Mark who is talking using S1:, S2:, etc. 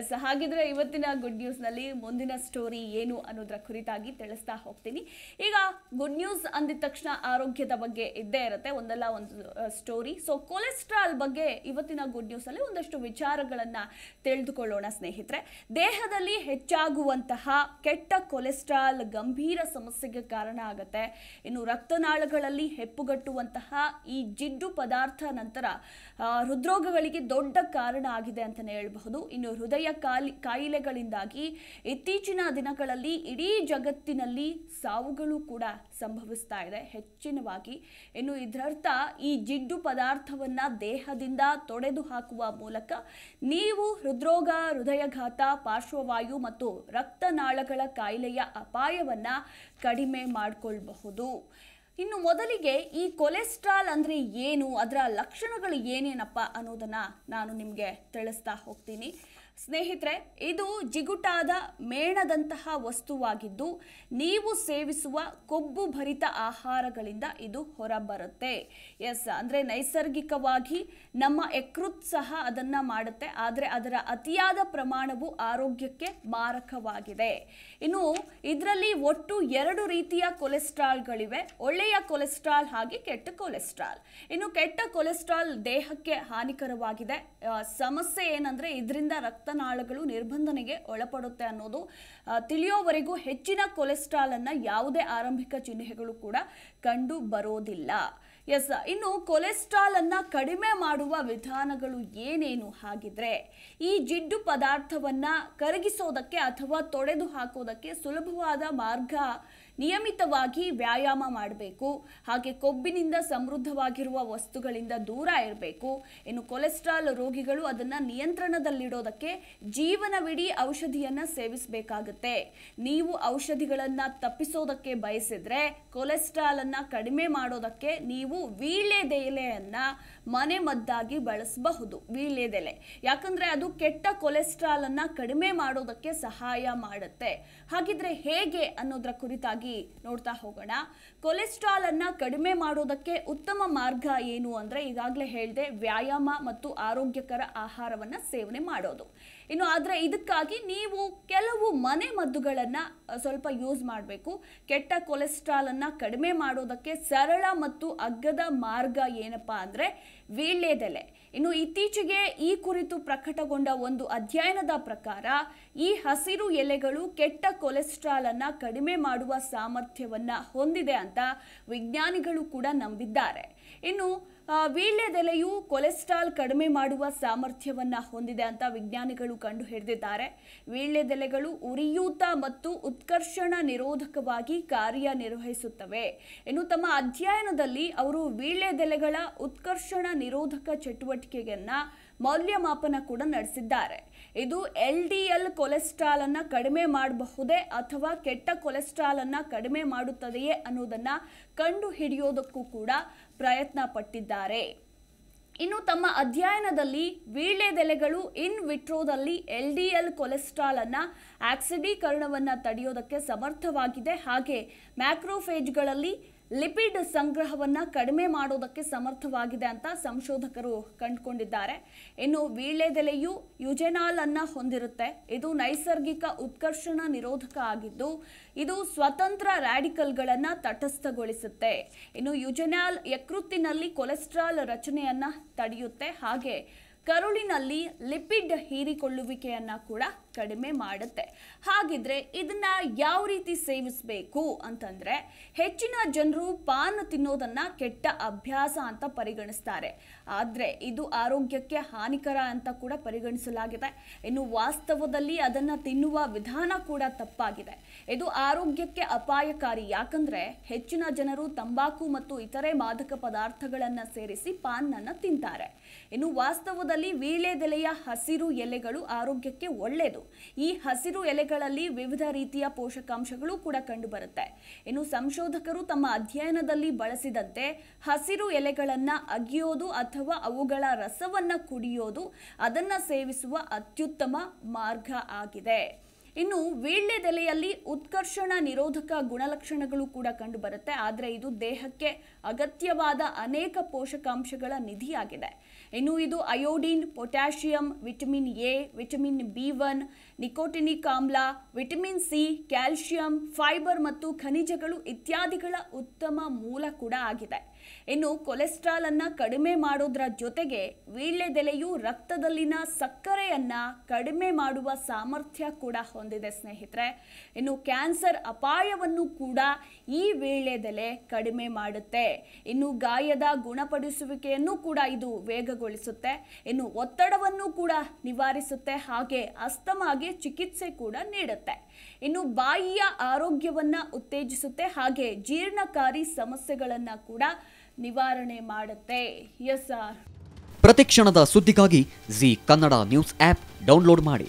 S1: S ಹಾಗಿದ್ರೆ ಇವತ್ತಿನ good ನ್ಯೂಸ್ನಲ್ಲಿ ಮುಂದಿನ ಸ್ಟೋರಿ ಏನು ಅನ್ನೋದರ ಕುರಿತಾಗಿ ತಿಳಿಸ್ತಾ ಹೋಗ್ತೀನಿ ಈಗ ಗುಡ್ ನ್ಯೂಸ್ ಅಂದಿದ ತಕ್ಷಣ ಆರೋಗ್ಯದ ಬಗ್ಗೆ ಇದ್ದೇ ಇರುತ್ತೆ ಒಂದಲ್ಲ ಒಂದು ಸ್ಟೋರಿ ಸೊ ಕೊಲೆಸ್ಟ್ರಾಲ್ ಬಗ್ಗೆ ಇವತ್ತಿನ ಗುಡ್ ಅಲ್ಲಿ ಒಂದಷ್ಟು ವಿಚಾರಗಳನ್ನು ತಿಳಿದುಕೊಳ್ಳೋಣ ಸ್ನೇಹಿತರೆ ದೇಹದಲ್ಲಿ ಹೆಚ್ಚಾಗುವಂತಹ ಕೆಟ್ಟ ಕೊಲೆಸ್ಟ್ರಾಲ್ ಗಂಭೀರ ಸಮಸ್ಯೆಗೆ ಕಾರಣ ಆಗುತ್ತೆ ಇನ್ನು ರಕ್ತನಾಳಗಳಲ್ಲಿ ಹೆಪ್ಪುಗಟ್ಟುವಂತಹ ಈ ಜಿಡ್ಡು ಪದಾರ್ಥ ನಂತರ ಹೃದ್ರೋಗಗಳಿಗೆ ದೊಡ್ಡ ಕಾರಣ ಆಗಿದೆ ಅಂತಲೇ ಹೇಳಬಹುದು ಇನ್ನು ಹೃದಯ ಹೃದಯ ಕಾಲಿ ಕಾಯಿಲೆಗಳಿಂದಾಗಿ ಇತ್ತೀಚಿನ ದಿನಗಳಲ್ಲಿ ಇಡೀ ಜಗತ್ತಿನಲ್ಲಿ ಸಾವುಗಳು ಕೂಡ ಸಂಭವಿಸ್ತಾ ಇದೆ ಹೆಚ್ಚಿನವಾಗಿ ಇನ್ನು ಇದರರ್ಥ ಈ ಜಿಡ್ಡು ಪದಾರ್ಥವನ್ನು ದೇಹದಿಂದ ತೊಡೆದು ಹಾಕುವ ಮೂಲಕ ನೀವು ಹೃದ್ರೋಗ ಹೃದಯಘಾತ ಪಾರ್ಶ್ವವಾಯು ಮತ್ತು ರಕ್ತನಾಳಗಳ ಕಾಯಿಲೆಯ ಅಪಾಯವನ್ನು ಕಡಿಮೆ ಮಾಡಿಕೊಳ್ಬಹುದು ಇನ್ನು ಮೊದಲಿಗೆ ಈ ಕೊಲೆಸ್ಟ್ರಾಲ್ ಅಂದರೆ ಏನು ಅದರ ಲಕ್ಷಣಗಳು ಏನೇನಪ್ಪ ಅನ್ನೋದನ್ನು ನಾನು ನಿಮಗೆ ತಿಳಿಸ್ತಾ ಹೋಗ್ತೀನಿ ಸ್ನೇಹಿತರೆ ಇದು ಜಿಗುಟಾದ ಮೇಣದಂತಹ ವಸ್ತುವಾಗಿದ್ದು ನೀವು ಸೇವಿಸುವ ಕೊಬ್ಬು ಭರಿತ ಆಹಾರಗಳಿಂದ ಇದು ಹೊರಬರುತ್ತೆ ಎಸ್ ಅಂದರೆ ನೈಸರ್ಗಿಕವಾಗಿ ನಮ್ಮ ಯಕೃತ್ ಸಹ ಅದನ್ನು ಮಾಡುತ್ತೆ ಆದರೆ ಅದರ ಅತಿಯಾದ ಪ್ರಮಾಣವು ಆರೋಗ್ಯಕ್ಕೆ ಮಾರಕವಾಗಿದೆ ಇನ್ನು ಇದರಲ್ಲಿ ಒಟ್ಟು ಎರಡು ರೀತಿಯ ಕೊಲೆಸ್ಟ್ರಾಲ್ಗಳಿವೆ ಒಳ್ಳೆಯ ಕೊಲೆಸ್ಟ್ರಾಲ್ ಹಾಗೆ ಕೆಟ್ಟ ಕೊಲೆಸ್ಟ್ರಾಲ್ ಇನ್ನು ಕೆಟ್ಟ ಕೊಲೆಸ್ಟ್ರಾಲ್ ದೇಹಕ್ಕೆ ಹಾನಿಕರವಾಗಿದೆ ಸಮಸ್ಯೆ ಏನಂದರೆ ಇದರಿಂದ ರಕ್ತ ರಕ್ತನಾಳಗಳು ನಿರ್ಬಂಧನೆಗೆ ಒಳಪಡುತ್ತೆ ಅನ್ನೋದು ತಿಳಿಯೋವರೆಗೂ ಹೆಚ್ಚಿನ ಕೊಲೆಸ್ಟ್ರಾಲ್ ಅನ್ನ ಯಾವುದೇ ಆರಂಭಿಕ ಚಿಹ್ನೆಗಳು ಕೂಡ ಕಂಡು ಬರೋದಿಲ್ಲ ಎಸ್ ಇನ್ನು ಕೊಲೆಸ್ಟ್ರಾಲ್ ಅನ್ನ ಕಡಿಮೆ ಮಾಡುವ ವಿಧಾನಗಳು ಏನೇನು ಹಾಗಿದ್ರೆ ಈ ಜಿಡ್ಡು ಪದಾರ್ಥವನ್ನ ಕರಗಿಸೋದಕ್ಕೆ ಅಥವಾ ತೊಡೆದು ಹಾಕೋದಕ್ಕೆ ಸುಲಭವಾದ ಮಾರ್ಗ ನಿಯಮಿತವಾಗಿ ವ್ಯಾಯಾಮ ಮಾಡಬೇಕು ಹಾಗೆ ಕೊಬ್ಬಿನಿಂದ ಸಮೃದ್ಧವಾಗಿರುವ ವಸ್ತುಗಳಿಂದ ದೂರ ಇರಬೇಕು ಇನ್ನು ಕೊಲೆಸ್ಟ್ರಾಲ್ ರೋಗಿಗಳು ಅದನ್ನು ನಿಯಂತ್ರಣದಲ್ಲಿಡೋದಕ್ಕೆ ಜೀವನವಿಡೀ ಔಷಧಿಯನ್ನು ಸೇವಿಸಬೇಕಾಗತ್ತೆ ನೀವು ಔಷಧಿಗಳನ್ನು ತಪ್ಪಿಸೋದಕ್ಕೆ ಬಯಸಿದ್ರೆ ಕೊಲೆಸ್ಟ್ರಾಲನ್ನು ಕಡಿಮೆ ಮಾಡೋದಕ್ಕೆ ನೀವು ವೀಳ್ಯದೆಲೆಯನ್ನು ಮನೆಮದ್ದಾಗಿ ಬಳಸಬಹುದು ವೀಳ್ಯದೆಲೆ ಯಾಕಂದರೆ ಅದು ಕೆಟ್ಟ ಕೊಲೆಸ್ಟ್ರಾಲನ್ನು ಕಡಿಮೆ ಮಾಡೋದಕ್ಕೆ ಸಹಾಯ ಮಾಡುತ್ತೆ ಹಾಗಿದ್ರೆ ಹೇಗೆ ಅನ್ನೋದರ ಕುರಿತಾಗಿ ನೋಡ್ತಾ ಹೋಗೋಣ ಕೊಲೆಸ್ಟ್ರಾಲ್ ಅನ್ನ ಕಡಿಮೆ ಮಾಡೋದಕ್ಕೆ ಉತ್ತಮ ಮಾರ್ಗ ಏನು ಅಂದ್ರೆ ಈಗಾಗಲೇ ಹೇಳ್ದೆ ವ್ಯಾಯಾಮ ಮತ್ತು ಆರೋಗ್ಯಕರ ಆಹಾರವನ್ನ ಸೇವನೆ ಮಾಡೋದು ಇನ್ನು ಆದರೆ ಇದಕ್ಕಾಗಿ ನೀವು ಕೆಲವು ಮನೆ ಮದ್ದುಗಳನ್ನು ಸ್ವಲ್ಪ ಯೂಸ್ ಮಾಡಬೇಕು ಕೆಟ್ಟ ಕೊಲೆಸ್ಟ್ರಾಲನ್ನು ಕಡಿಮೆ ಮಾಡೋದಕ್ಕೆ ಸರಳ ಮತ್ತು ಅಗ್ಗದ ಮಾರ್ಗ ಏನಪ್ಪ ಅಂದರೆ ವೀಳ್ಯದೆಲೆ ಇನ್ನು ಇತ್ತೀಚೆಗೆ ಈ ಕುರಿತು ಪ್ರಕಟಗೊಂಡ ಒಂದು ಅಧ್ಯಯನದ ಪ್ರಕಾರ ಈ ಹಸಿರು ಎಲೆಗಳು ಕೆಟ್ಟ ಕೊಲೆಸ್ಟ್ರಾಲನ್ನು ಕಡಿಮೆ ಮಾಡುವ ಸಾಮರ್ಥ್ಯವನ್ನು ಹೊಂದಿದೆ ಅಂತ ವಿಜ್ಞಾನಿಗಳು ಕೂಡ ನಂಬಿದ್ದಾರೆ ಇನ್ನು ವೀಳ್ಯದೆಲೆಯು ಕೊಲೆಸ್ಟ್ರಾಲ್ ಕಡಿಮೆ ಮಾಡುವ ಸಾಮರ್ಥ್ಯವನ್ನು ಹೊಂದಿದೆ ಅಂತ ವಿಜ್ಞಾನಿಗಳು ಕಂಡು ಹಿಡಿದಿದ್ದಾರೆ ವೀಳ್ಯದೆಲೆಗಳು ಉರಿಯೂತ ಮತ್ತು ಉತ್ಕರ್ಷಣ ನಿರೋಧಕವಾಗಿ ಕಾರ್ಯನಿರ್ವಹಿಸುತ್ತವೆ ಇನ್ನು ತಮ್ಮ ಅಧ್ಯಯನದಲ್ಲಿ ಅವರು ವೀಳ್ಯದೆಲೆಗಳ ಉತ್ಕರ್ಷಣ ನಿರೋಧಕ ಚಟುವಟಿಕೆಯನ್ನು ಮೌಲ್ಯಮಾಪನ ಕೂಡ ನಡೆಸಿದ್ದಾರೆ ಇದು ಎಲ್ ಡಿ ಎಲ್ ಕೊಲೆಸ್ಟ್ರಾಲ್ ಅನ್ನು ಕಡಿಮೆ ಮಾಡಬಹುದೇ ಅಥವಾ ಕೆಟ್ಟ ಕೊಲೆಸ್ಟ್ರಾಲ್ ಅನ್ನು ಕಡಿಮೆ ಮಾಡುತ್ತದೆಯೇ ಅನ್ನೋದನ್ನು ಕಂಡು ಹಿಡಿಯೋದಕ್ಕೂ ಕೂಡ ಪ್ರಯತ್ನ ಪಟ್ಟಿದ್ದಾರೆ ಇನ್ನು ತಮ್ಮ ಅಧ್ಯಯನದಲ್ಲಿ ವೀಳ್ಯದೆಲೆಗಳು ಇನ್ ವಿಟ್ರೋದಲ್ಲಿ ಎಲ್ ಡಿ ಎಲ್ ಕೊಲೆಸ್ಟ್ರಾಲ್ ಅನ್ನ ಆಕ್ಸಿಡೀಕರಣವನ್ನು ತಡೆಯೋದಕ್ಕೆ ಸಮರ್ಥವಾಗಿದೆ ಹಾಗೆ ಮ್ಯಾಕ್ರೋಫೇಜ್ಗಳಲ್ಲಿ ಲಿಪಿಡ್ ಸಂಗ್ರಹವನ್ನು ಕಡಿಮೆ ಮಾಡೋದಕ್ಕೆ ಸಮರ್ಥವಾಗಿದೆ ಅಂತ ಸಂಶೋಧಕರು ಕಂಡುಕೊಂಡಿದ್ದಾರೆ ಇನ್ನು ವೀಳ್ಯದೆಲೆಯು ಯುಜೆನಾಲ್ ಅನ್ನು ಹೊಂದಿರುತ್ತೆ ಇದು ನೈಸರ್ಗಿಕ ಉತ್ಕರ್ಷಣ ನಿರೋಧಕ ಆಗಿದ್ದು ಇದು ಸ್ವತಂತ್ರ ರ್ಯಾಡಿಕಲ್ಗಳನ್ನು ತಟಸ್ಥಗೊಳಿಸುತ್ತೆ ಇನ್ನು ಯುಜೆನಾಲ್ ಯಕೃತ್ತಿನಲ್ಲಿ ಕೊಲೆಸ್ಟ್ರಾಲ್ ರಚನೆಯನ್ನು ತಡೆಯುತ್ತೆ ಹಾಗೆ ಕರುಳಿನಲ್ಲಿ ಲಿಪಿಡ್ ಹೀರಿಕೊಳ್ಳುವಿಕೆಯನ್ನು ಕೂಡ ಕಡಿಮೆ ಮಾಡುತ್ತೆ ಹಾಗಿದ್ರೆ ಇದನ್ನ ಯಾವ ರೀತಿ ಸೇವಿಸಬೇಕು ಅಂತಂದ್ರೆ ಹೆಚ್ಚಿನ ಜನರು ಪಾನ್ ತಿನ್ನೋದನ್ನ ಕೆಟ್ಟ ಅಭ್ಯಾಸ ಅಂತ ಪರಿಗಣಿಸ್ತಾರೆ ಆದರೆ ಇದು ಆರೋಗ್ಯಕ್ಕೆ ಹಾನಿಕರ ಅಂತ ಕೂಡ ಪರಿಗಣಿಸಲಾಗಿದೆ ಇನ್ನು ವಾಸ್ತವದಲ್ಲಿ ಅದನ್ನ ತಿನ್ನುವ ವಿಧಾನ ಕೂಡ ತಪ್ಪಾಗಿದೆ ಇದು ಆರೋಗ್ಯಕ್ಕೆ ಅಪಾಯಕಾರಿ ಯಾಕಂದ್ರೆ ಹೆಚ್ಚಿನ ಜನರು ತಂಬಾಕು ಮತ್ತು ಇತರೆ ಮಾದಕ ಪದಾರ್ಥಗಳನ್ನ ಸೇರಿಸಿ ಪಾನ್ ಅನ್ನ ತಿಂತಾರೆ ಇನ್ನು ವಾಸ್ತವದಲ್ಲಿ ವೀಳೆದೆಲೆಯ ಹಸಿರು ಎಲೆಗಳು ಆರೋಗ್ಯಕ್ಕೆ ಒಳ್ಳೆಯದು ಈ ಹಸಿರು ಎಲೆಗಳಲ್ಲಿ ವಿವಿಧ ರೀತಿಯ ಪೋಷಕಾಂಶಗಳು ಕೂಡ ಕಂಡುಬರುತ್ತೆ ಇನ್ನು ಸಂಶೋಧಕರು ತಮ್ಮ ಅಧ್ಯಯನದಲ್ಲಿ ಬಳಸಿದಂತೆ ಹಸಿರು ಎಲೆಗಳನ್ನು ಅಗಿಯೋದು ಅಥವಾ ಅವುಗಳ ರಸವನ್ನು ಕುಡಿಯೋದು ಅದನ್ನು ಸೇವಿಸುವ ಅತ್ಯುತ್ತಮ ಮಾರ್ಗ ಆಗಿದೆ ಇನ್ನು ವೀಳ್ಯದೆಲೆಯಲ್ಲಿ ಉತ್ಕರ್ಷಣ ನಿರೋಧಕ ಗುಣಲಕ್ಷಣಗಳು ಕೂಡ ಕಂಡುಬರುತ್ತೆ ಆದರೆ ಇದು ದೇಹಕ್ಕೆ ಅಗತ್ಯವಾದ ಅನೇಕ ಪೋಷಕಾಂಶಗಳ ನಿಧಿಯಾಗಿದೆ ಇನ್ನು ಇದು iodine potassium vitamin A vitamin B one nicotinic ಆಮ್ಲ ವಿಟಮಿನ್ ಸಿ ಕ್ಯಾಲ್ಷಿಯಂ ಫೈಬರ್ ಮತ್ತು ಖನಿಜಗಳು ಇತ್ಯಾದಿಗಳ ಉತ್ತಮ ಮೂಲ ಕೂಡ ಆಗಿದೆ ಇನ್ನು ಕೊಲೆಸ್ಟ್ರಾಲ್ ಅನ್ನ ಕಡಿಮೆ ಮಾಡೋದ್ರ ಜೊತೆಗೆ ವೀಳ್ಯದೆಲೆಯು ರಕ್ತದಲ್ಲಿನ ಸಕ್ಕರೆಯನ್ನ ಕಡಿಮೆ ಮಾಡುವ ಸಾಮರ್ಥ್ಯ ಕೂಡ ಹೊಂದಿದೆ ಹೊಂದಿದೆ ಸ್ನೇಹಿತರೆ ಇನ್ನು ಕ್ಯಾನ್ಸರ್ ಅಪಾಯವನ್ನು ಕೂಡ ಈ ವೇಳೆದಲೆ ಕಡಿಮೆ ಮಾಡುತ್ತೆ ಇನ್ನು ಗಾಯದ ಗುಣಪಡಿಸುವಿಕೆಯನ್ನು ಕೂಡ ಇದು ವೇಗಗೊಳಿಸುತ್ತೆ ಇನ್ನು ಒತ್ತಡವನ್ನು ಕೂಡ ನಿವಾರಿಸುತ್ತೆ ಹಾಗೆ ಅಸ್ತಮಾಗೆ ಚಿಕಿತ್ಸೆ ಕೂಡ ನೀಡುತ್ತೆ ಇನ್ನು ಬಾಯಿಯ ಆರೋಗ್ಯವನ್ನು ಉತ್ತೇಜಿಸುತ್ತೆ ಹಾಗೆ ಜೀರ್ಣಕಾರಿ ಸಮಸ್ಯೆಗಳನ್ನು ಕೂಡ ನಿವಾರಣೆ ಮಾಡುತ್ತೆ ಎಸ್ ಪ್ರತಿಕ್ಷಣದ ಸುದ್ದಿಗಾಗಿ Zee Kannada news app download ಮಾಡಿ